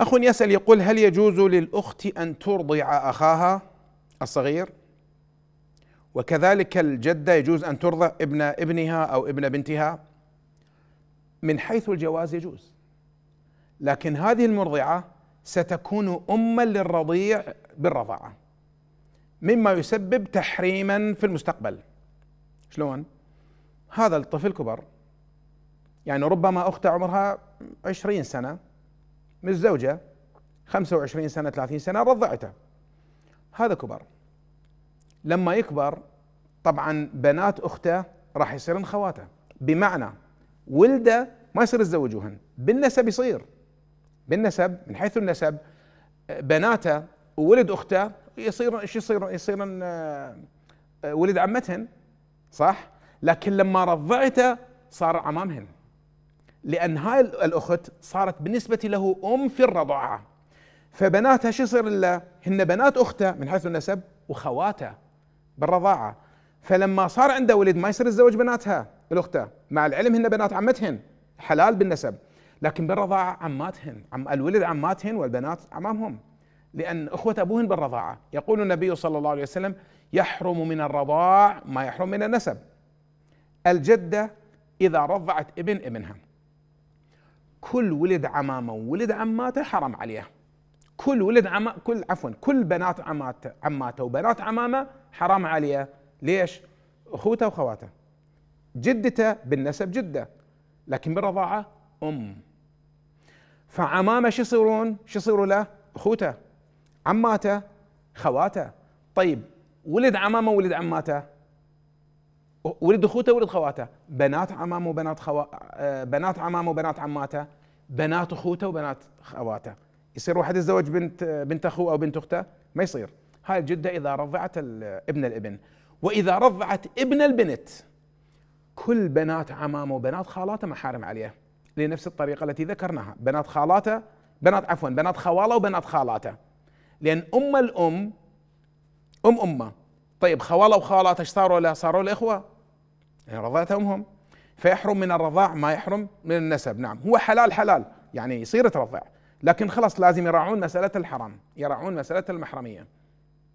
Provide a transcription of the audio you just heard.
أخ يسأل يقول هل يجوز للأخت أن ترضع أخاها الصغير وكذلك الجدة يجوز أن ترضع ابن ابنها أو ابن بنتها من حيث الجواز يجوز لكن هذه المرضعة ستكون أما للرضيع بالرضاعة مما يسبب تحريما في المستقبل شلون؟ هذا الطفل كبر يعني ربما أخت عمرها عشرين سنة متزوجة 25 سنة 30 سنة رضعته هذا كبر لما يكبر طبعا بنات أخته راح يصيرن خواته بمعنى ولده ما يصير يتزوجوهن بالنسب يصير بالنسب من حيث النسب بناته وولد أخته يصير ايش يصير يصيرن آه، ولد عمتهن صح لكن لما رضعته صار عمامهن لان هاي الاخت صارت بالنسبه له ام في الرضاعه فبناتها شو يصير له؟ هن بنات اخته من حيث النسب وخواته بالرضاعه فلما صار عنده ولد ما يصير يتزوج بناتها الاخته مع العلم هن بنات عمتهن حلال بالنسب لكن بالرضاعه عماتهن عم الولد عماتهن والبنات عمامهم لان اخوه ابوهن بالرضاعه يقول النبي صلى الله عليه وسلم يحرم من الرضاع ما يحرم من النسب الجده اذا رضعت ابن ابنها كل ولد عمامه وولد عماته حرام عليه كل ولد عم كل عفوا كل بنات عماته عماته وبنات عمامه حرام عليه ليش؟ اخوته وخواته جدته بالنسب جده لكن بالرضاعه ام فعمامه شو يصيرون؟ شو يصيروا له؟ اخوته عماته خواته طيب ولد عمامه ولد عماته ولد اخوته ولد خواته بنات عمامه وبنات خوا... آه، بنات عمامه وبنات عماته بنات اخوته وبنات خواته يصير واحد يتزوج بنت آه، بنت اخوه او بنت اخته ما يصير هاي الجده اذا رضعت ابن الابن واذا رضعت ابن البنت كل بنات عمامه وبنات خالاته محارم عليه لنفس الطريقه التي ذكرناها بنات خالاته بنات عفوا بنات خواله وبنات خالاته لان ام الام ام امه طيب خواله وخالات ايش صاروا له صاروا الاخوه اخوه يعني إيه، رضعت امهم فيحرم من الرضاع ما يحرم من النسب نعم هو حلال حلال يعني يصير ترضع لكن خلاص لازم يراعون مساله الحرام يراعون مساله المحرميه